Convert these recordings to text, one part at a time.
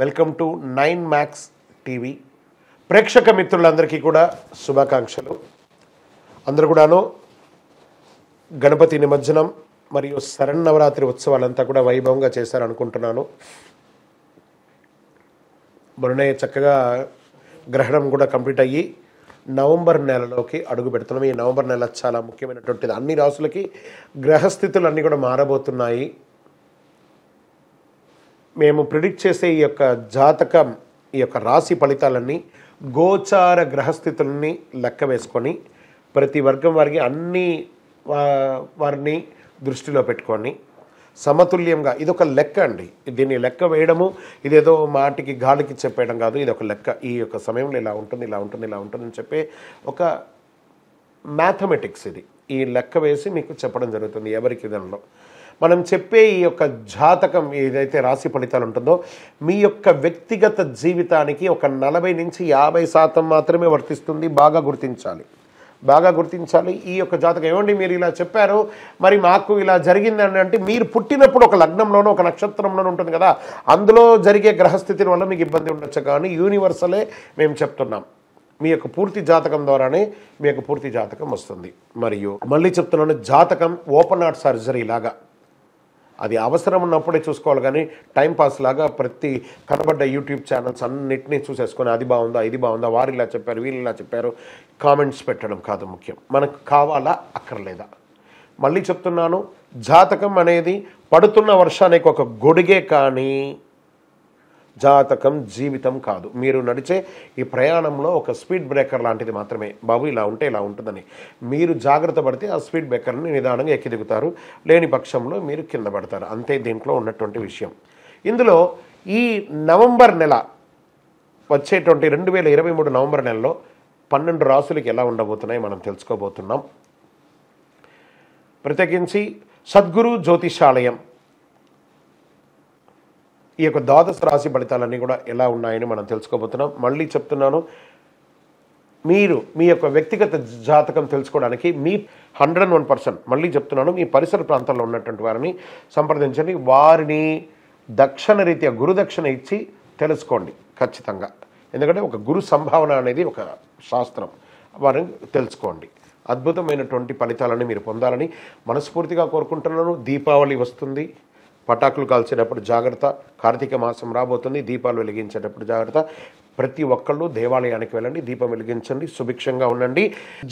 welcome to Nine Max TV ప్రేక్షక మిత్రులందరికీ కూడా శుభాకాంక్షలు అందరు కూడాను గణపతి నిమజ్జనం మరియు శరణవరాత్రి ఉత్సవాలంతా కూడా వైభవంగా చేశారనుకుంటున్నాను మొన్ననే చక్కగా గ్రహణం కూడా కంప్లీట్ అయ్యి నవంబర్ నెలలోకి అడుగు పెడుతున్నాం ఈ నవంబర్ నెల చాలా ముఖ్యమైనటువంటిది అన్ని రాసులకి గ్రహస్థితులు అన్నీ కూడా మారబోతున్నాయి మేము ప్రిడిక్ట్ చేసే ఈ యొక్క జాతకం ఈ యొక్క రాశి ఫలితాలన్నీ గోచార గ్రహస్థితులని లెక్క వేసుకొని ప్రతి వర్గం వారికి అన్ని వారిని దృష్టిలో పెట్టుకొని సమతుల్యంగా ఇది ఒక లెక్క అండి దీన్ని లెక్క వేయడము ఇదేదో మాటికి గాలికి చెప్పేయడం కాదు ఇది ఒక లెక్క ఈ యొక్క సమయంలో ఇలా ఉంటుంది ఇలా ఉంటుంది ఇలా ఉంటుంది అని చెప్పే ఒక మ్యాథమెటిక్స్ ఇది ఈ లెక్క వేసి మీకు చెప్పడం జరుగుతుంది ఎవరికి దానిలో మనం చెప్పే ఈ యొక్క జాతకం ఏదైతే రాశి ఫలితాలు ఉంటుందో మీ యొక్క వ్యక్తిగత జీవితానికి ఒక నలభై నుంచి యాభై శాతం మాత్రమే వర్తిస్తుంది బాగా గుర్తించాలి బాగా గుర్తించాలి ఈ యొక్క జాతకం ఏమండి మీరు ఇలా చెప్పారు మరి మాకు ఇలా అని అంటే మీరు పుట్టినప్పుడు ఒక లగ్నంలోనూ ఒక నక్షత్రంలోనూ ఉంటుంది కదా అందులో జరిగే గ్రహస్థితి వల్ల మీకు ఇబ్బంది ఉండొచ్చు కానీ యూనివర్సలే మేము చెప్తున్నాం మీ యొక్క పూర్తి జాతకం ద్వారానే మీ యొక్క పూర్తి జాతకం వస్తుంది మరియు మళ్ళీ చెప్తున్నాను జాతకం ఓపెన్ హార్ట్ సర్జరీ లాగా అది అవసరం ఉన్నప్పుడే చూసుకోవాలి కానీ టైంపాస్ లాగా ప్రతి కనబడ్డ యూట్యూబ్ ఛానల్స్ అన్నింటినీ చూసేసుకొని అది బాగుందా ఇది బాగుందా వారు ఇలా చెప్పారు వీళ్ళు ఇలా చెప్పారు కామెంట్స్ పెట్టడం కాదు ముఖ్యం మనకు కావాలా అక్కర్లేదా మళ్ళీ చెప్తున్నాను జాతకం అనేది పడుతున్న వర్షానికి ఒక గొడిగే కానీ జాతకం జీవితం కాదు మీరు నడిచే ఈ ప్రయాణంలో ఒక స్పీడ్ బ్రేకర్ లాంటిది మాత్రమే బాబు ఇలా ఉంటే ఇలా ఉంటుందని మీరు జాగ్రత్త పడితే ఆ స్పీడ్ బ్రేకర్ని నిదానంగా ఎక్కిదిగుతారు లేని పక్షంలో మీరు కింద పడతారు అంతే దీంట్లో ఉన్నటువంటి విషయం ఇందులో ఈ నవంబర్ నెల వచ్చేటువంటి రెండు వేల ఇరవై మూడు నవంబర్ నెలలో పన్నెండు రాసులకి ఎలా ఉండబోతున్నాయి మనం తెలుసుకోబోతున్నాం ప్రత్యేకించి సద్గురు జ్యోతిషాలయం ఈ యొక్క ద్వాదశ రాశి ఫలితాలన్నీ కూడా ఎలా ఉన్నాయని మనం తెలుసుకోబోతున్నాం మళ్ళీ చెప్తున్నాను మీరు మీ యొక్క వ్యక్తిగత జాతకం తెలుసుకోవడానికి మీ హండ్రెడ్ అండ్ వన్ పర్సెంట్ మళ్ళీ చెప్తున్నాను మీ పరిసర ప్రాంతాల్లో ఉన్నటువంటి వారిని సంప్రదించండి వారిని దక్షిణ రీత్యా గురుదక్షిణ ఇచ్చి తెలుసుకోండి ఖచ్చితంగా ఎందుకంటే ఒక గురు సంభావన అనేది ఒక శాస్త్రం వారిని తెలుసుకోండి అద్భుతమైనటువంటి ఫలితాలని మీరు పొందాలని మనస్ఫూర్తిగా కోరుకుంటున్నాను దీపావళి వస్తుంది పటాకులు కాల్చేటప్పుడు జాగ్రత్త కార్తీక మాసం రాబోతుంది దీపాలు వెలిగించేటప్పుడు జాగ్రత్త ప్రతి ఒక్కళ్ళు దేవాలయానికి వెళ్ళండి దీపం వెలిగించండి సుభిక్షంగా ఉండండి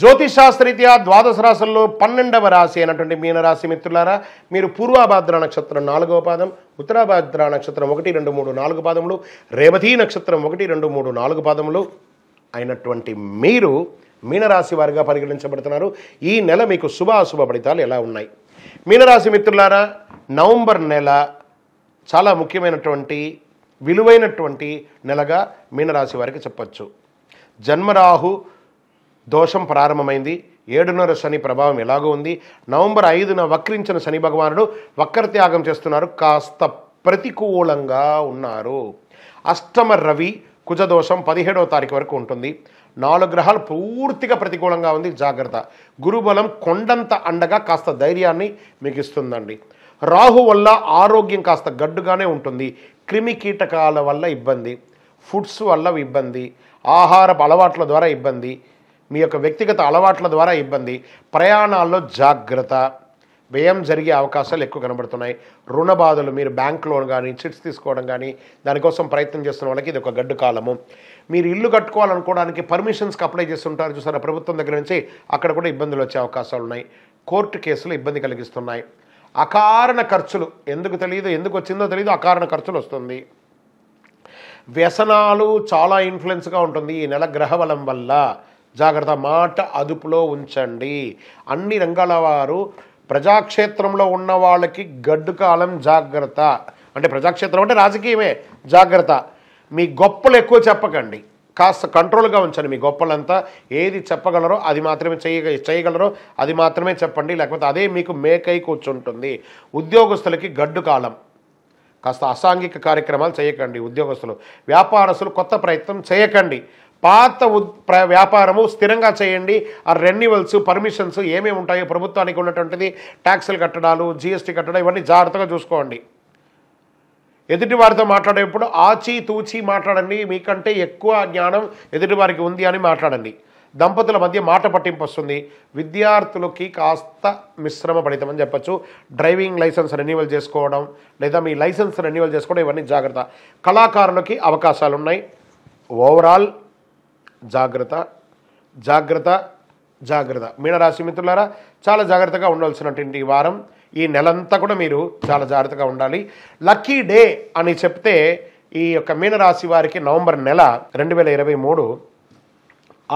జ్యోతిషాస్త్రీత్యా ద్వాదశ రాశుల్లో పన్నెండవ రాశి అయినటువంటి మీనరాశి మిత్రులారా మీరు పూర్వాభాద్ర నక్షత్రం నాలుగవ పాదం ఉత్తరాభాద్ర నక్షత్రం ఒకటి రెండు మూడు నాలుగు పాదములు రేవతీ నక్షత్రం ఒకటి రెండు మూడు నాలుగు పాదములు అయినటువంటి మీరు మీనరాశి వారిగా పరిగణించబడుతున్నారు ఈ నెల మీకు శుభ అశుభ ఫలితాలు ఎలా ఉన్నాయి మీనరాశి మిత్రులారా నవంబర్ నెల చాలా ముఖ్యమైనటువంటి విలువైనటువంటి నెలగా మీనరాశి వారికి చెప్పచ్చు జన్మరాహు దోషం ప్రారంభమైంది ఏడున్నర శని ప్రభావం ఎలాగో ఉంది నవంబర్ ఐదున వక్రించిన శని భగవానుడు వక్ర త్యాగం చేస్తున్నారు కాస్త ప్రతికూలంగా ఉన్నారు అష్టమ రవి కుజదోషం పదిహేడవ తారీఖు వరకు ఉంటుంది నాలుగు గ్రహాలు పూర్తిగా ప్రతికూలంగా ఉంది జాగ్రత్త గురుబలం కొండంత అండగా కాస్త ధైర్యాన్ని మీకు ఇస్తుందండి రాహు వల్ల ఆరోగ్యం కాస్త గడ్డుగానే ఉంటుంది క్రిమి కీటకాల వల్ల ఇబ్బంది ఫుడ్స్ వల్ల ఇబ్బంది ఆహారపు అలవాట్ల ద్వారా ఇబ్బంది మీ యొక్క వ్యక్తిగత అలవాట్ల ద్వారా ఇబ్బంది ప్రయాణాల్లో జాగ్రత్త వ్యయం జరిగే అవకాశాలు ఎక్కువ కనబడుతున్నాయి రుణ బాధలు మీరు బ్యాంక్ లోన్ కానీ చిట్స్ తీసుకోవడం కానీ దానికోసం ప్రయత్నం చేస్తున్న వాళ్ళకి ఇది ఒక గడ్డు కాలము మీరు ఇల్లు కట్టుకోవాలనుకోవడానికి పర్మిషన్స్కి అప్లై చేస్తుంటారు చూసారా ప్రభుత్వం దగ్గర నుంచి అక్కడ కూడా ఇబ్బందులు వచ్చే అవకాశాలు ఉన్నాయి కోర్టు కేసులు ఇబ్బంది కలిగిస్తున్నాయి అకారణ ఖర్చులు ఎందుకు తెలియదు ఎందుకు వచ్చిందో తెలియదు అకారణ ఖర్చులు వస్తుంది వ్యసనాలు చాలా ఇన్ఫ్లుయెన్స్గా ఉంటుంది ఈ నెల గ్రహబలం వల్ల జాగ్రత్త మాట అదుపులో ఉంచండి అన్ని రంగాల వారు ప్రజాక్షేత్రంలో ఉన్న వాళ్ళకి గడ్డు కాలం జాగ్రత్త అంటే ప్రజాక్షేత్రం అంటే రాజకీయమే జాగ్రత్త మీ గొప్పలు ఎక్కువ చెప్పకండి కాస్త కంట్రోల్గా ఉంచండి మీ గొప్పలంతా ఏది చెప్పగలరో అది మాత్రమే చేయ చేయగలరో అది మాత్రమే చెప్పండి లేకపోతే అదే మీకు మేకై కూర్చుంటుంది ఉద్యోగస్తులకి గడ్డు కాలం కాస్త అసాంఘిక కార్యక్రమాలు చేయకండి ఉద్యోగస్తులు వ్యాపారస్తులు కొత్త ప్రయత్నం చేయకండి పాత వ్యాపారము స్థిరంగా చేయండి ఆ రెన్యువల్స్ పర్మిషన్స్ ఏమేమి ఉంటాయో ప్రభుత్వానికి ఉన్నటువంటిది ట్యాక్సులు కట్టడాలు జీఎస్టీ కట్టడం ఇవన్నీ జాగ్రత్తగా చూసుకోండి ఎదుటి వారితో మాట్లాడేటప్పుడు ఆచి తూచి మాట్లాడండి మీకంటే ఎక్కువ జ్ఞానం ఎదుటి వారికి ఉంది అని మాట్లాడండి దంపతుల మధ్య మాట పట్టింపు వస్తుంది విద్యార్థులకి కాస్త మిశ్రమ ఫలితం అని చెప్పచ్చు డ్రైవింగ్ లైసెన్స్ రెన్యువల్ చేసుకోవడం లేదా మీ లైసెన్స్ రెన్యువల్ చేసుకోవడం ఇవన్నీ జాగ్రత్త కళాకారులకి అవకాశాలు ఉన్నాయి ఓవరాల్ జాగ్రత్త జాగ్రత్త జాగ్రత్త మీనరాశి మిత్రులారా చాలా జాగ్రత్తగా ఉండవలసినటువంటి వారం ఈ నెలంతా కూడా మీరు చాలా జాగ్రత్తగా ఉండాలి లక్కీ డే అని చెప్తే ఈ యొక్క మీనరాశి వారికి నవంబర్ నెల రెండు వేల ఇరవై మూడు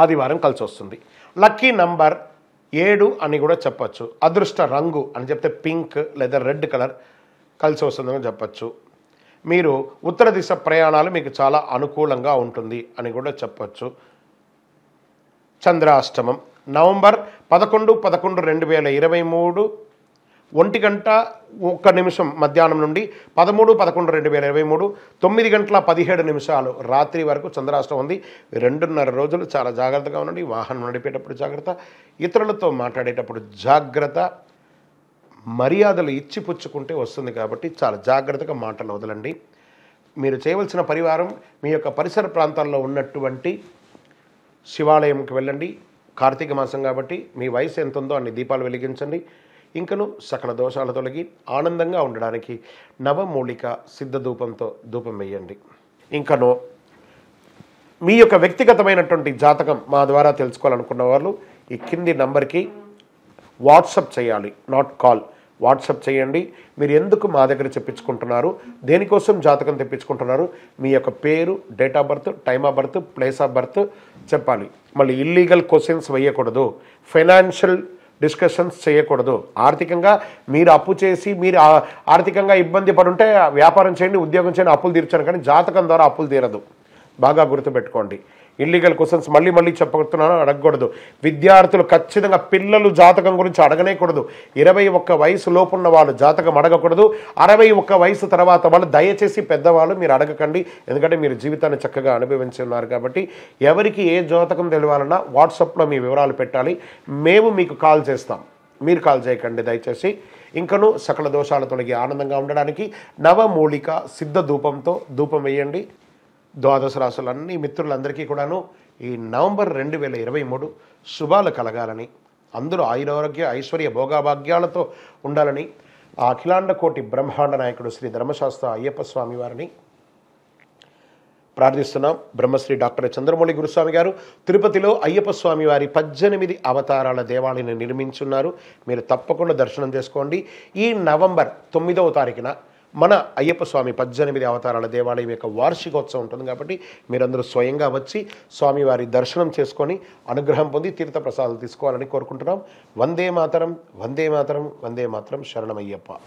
ఆదివారం కలిసి వస్తుంది లక్కీ నంబర్ ఏడు అని కూడా చెప్పచ్చు అదృష్ట రంగు అని చెప్తే పింక్ లేదా రెడ్ కలర్ కలిసి వస్తుందని చెప్పచ్చు మీరు ఉత్తర దిశ ప్రయాణాలు మీకు చాలా అనుకూలంగా ఉంటుంది అని కూడా చెప్పచ్చు చంద్రాష్టమం నవంబర్ పదకొండు పదకొండు రెండు వేల ఇరవై మూడు ఒంటి గంట ఒక్క నిమిషం మధ్యాహ్నం నుండి పదమూడు పదకొండు రెండు వేల ఇరవై మూడు తొమ్మిది గంటల పదిహేడు నిమిషాలు రాత్రి వరకు చంద్రాష్టం ఉంది రెండున్నర రోజులు చాలా జాగ్రత్తగా ఉండండి వాహనం నడిపేటప్పుడు జాగ్రత్త ఇతరులతో మాట్లాడేటప్పుడు జాగ్రత్త మర్యాదలు ఇచ్చిపుచ్చుకుంటే వస్తుంది కాబట్టి చాలా జాగ్రత్తగా మాటలు వదలండి మీరు చేయవలసిన పరివారం మీ యొక్క పరిసర ప్రాంతాల్లో ఉన్నటువంటి శివాలయంకి వెళ్ళండి కార్తీక మాసం కాబట్టి మీ వయసు ఎంత ఉందో అన్ని దీపాలు వెలిగించండి ఇంకను సకల దోషాలు తొలగి ఆనందంగా ఉండడానికి నవమూలిక సిద్ధ ధూపంతో ధూపం వేయండి ఇంకను మీ యొక్క వ్యక్తిగతమైనటువంటి జాతకం మా ద్వారా తెలుసుకోవాలనుకున్న వాళ్ళు ఈ కింది నంబర్కి వాట్సప్ చేయాలి నాట్ కాల్ వాట్సప్ చేయండి మీరు ఎందుకు మా దగ్గర చెప్పించుకుంటున్నారు దేనికోసం జాతకం తెప్పించుకుంటున్నారు మీ యొక్క పేరు date of birth time of birth place of birth చెప్పాలి మళ్ళీ ఇల్లీగల్ క్వశ్చన్స్ వేయకూడదు ఫైనాన్షియల్ డిస్కషన్స్ చేయకూడదు ఆర్థికంగా మీరు అప్పు చేసి మీరు ఆర్థికంగా ఇబ్బంది పడుంటే వ్యాపారం చేయండి ఉద్యోగం చేయండి అప్పులు తీర్చాను కానీ జాతకం ద్వారా అప్పులు తీరదు బాగా గుర్తుపెట్టుకోండి ఇల్లీగల్ క్వశ్చన్స్ మళ్ళీ మళ్ళీ చెప్పగలుగుతున్నాను అడగకూడదు విద్యార్థులు ఖచ్చితంగా పిల్లలు జాతకం గురించి అడగనేకూడదు ఇరవై ఒక్క వయసు లోపున్న వాళ్ళు జాతకం అడగకూడదు అరవై ఒక్క వయసు తర్వాత వాళ్ళు దయచేసి పెద్దవాళ్ళు మీరు అడగకండి ఎందుకంటే మీరు జీవితాన్ని చక్కగా అనుభవించి ఉన్నారు కాబట్టి ఎవరికి ఏ జాతకం తెలియాలన్నా వాట్సాప్లో మీ వివరాలు పెట్టాలి మేము మీకు కాల్ చేస్తాం మీరు కాల్ చేయకండి దయచేసి ఇంకను సకల దోషాలు తొలగి ఆనందంగా ఉండడానికి నవమూలిక సిద్ధ ధూపంతో ధూపం వేయండి ద్వాదశ రాసులన్నీ మిత్రులందరికీ కూడాను ఈ నవంబర్ రెండు వేల ఇరవై మూడు శుభాలు కలగాలని అందరూ ఆయురారోగ్య ఐశ్వర్య భోగాభాగ్యాలతో ఉండాలని ఆ అఖిలాండ కోటి బ్రహ్మాండ నాయకుడు శ్రీ ధర్మశాస్త్ర అయ్యప్ప స్వామి వారిని ప్రార్థిస్తున్నాం బ్రహ్మశ్రీ డాక్టర్ చంద్రమౌళి గురుస్వామి గారు తిరుపతిలో అయ్యప్ప స్వామి వారి పద్దెనిమిది అవతారాల దేవాలయాన్ని నిర్మించున్నారు మీరు తప్పకుండా దర్శనం చేసుకోండి ఈ నవంబర్ తొమ్మిదవ తారీఖున మన అయ్యప్ప స్వామి పద్దెనిమిది అవతారాల దేవాలయం యొక్క వార్షికోత్సవం ఉంటుంది కాబట్టి మీరందరూ స్వయంగా వచ్చి స్వామివారి దర్శనం చేసుకొని అనుగ్రహం పొంది తీర్థ తీసుకోవాలని కోరుకుంటున్నాం వందే మాతరం వందే మాతరం వందే మాతరం శరణమయ్యప్ప